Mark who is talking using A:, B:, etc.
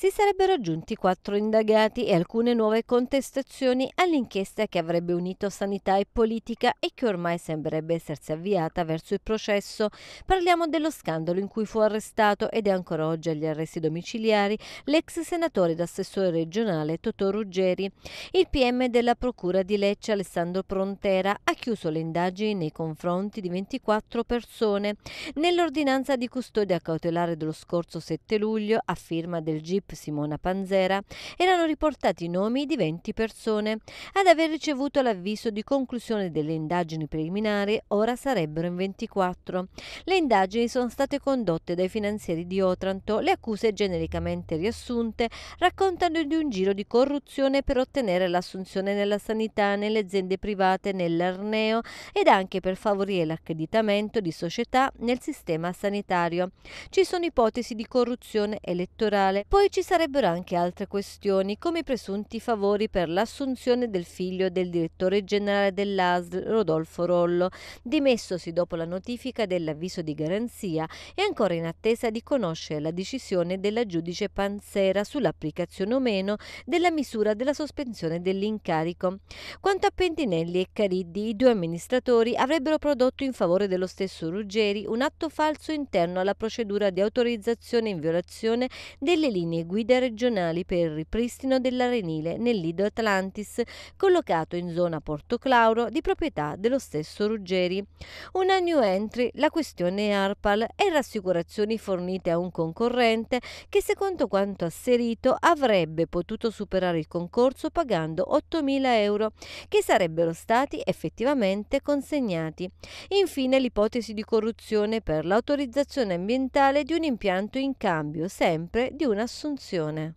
A: si sarebbero aggiunti quattro indagati e alcune nuove contestazioni all'inchiesta che avrebbe unito sanità e politica e che ormai sembrerebbe essersi avviata verso il processo. Parliamo dello scandalo in cui fu arrestato ed è ancora oggi agli arresti domiciliari l'ex senatore ed assessore regionale Totò Ruggeri. Il PM della Procura di Lecce Alessandro Prontera ha chiuso le indagini nei confronti di 24 persone. Nell'ordinanza di custodia cautelare dello scorso 7 luglio, a firma del GIP Pip, Simona Panzera, erano riportati i nomi di 20 persone. Ad aver ricevuto l'avviso di conclusione delle indagini preliminari ora sarebbero in 24. Le indagini sono state condotte dai finanzieri di Otranto. Le accuse genericamente riassunte raccontano di un giro di corruzione per ottenere l'assunzione nella sanità, nelle aziende private, nell'arneo ed anche per favorire l'accreditamento di società nel sistema sanitario. Ci sono ipotesi di corruzione elettorale. Poi ci ci sarebbero anche altre questioni, come i presunti favori per l'assunzione del figlio del direttore generale dell'ASL, Rodolfo Rollo, dimessosi dopo la notifica dell'avviso di garanzia e ancora in attesa di conoscere la decisione della giudice Panzera sull'applicazione o meno della misura della sospensione dell'incarico. Quanto a Pentinelli e Cariddi, i due amministratori avrebbero prodotto in favore dello stesso Ruggeri un atto falso interno alla procedura di autorizzazione in violazione delle linee guide regionali per il ripristino dell'arenile nel Lido Atlantis, collocato in zona Porto Clauro di proprietà dello stesso Ruggeri. Una new entry, la questione ARPAL e rassicurazioni fornite a un concorrente che secondo quanto asserito avrebbe potuto superare il concorso pagando 8.000 euro che sarebbero stati effettivamente consegnati. Infine l'ipotesi di corruzione per l'autorizzazione ambientale di un impianto in cambio sempre di un'assunzione funzione.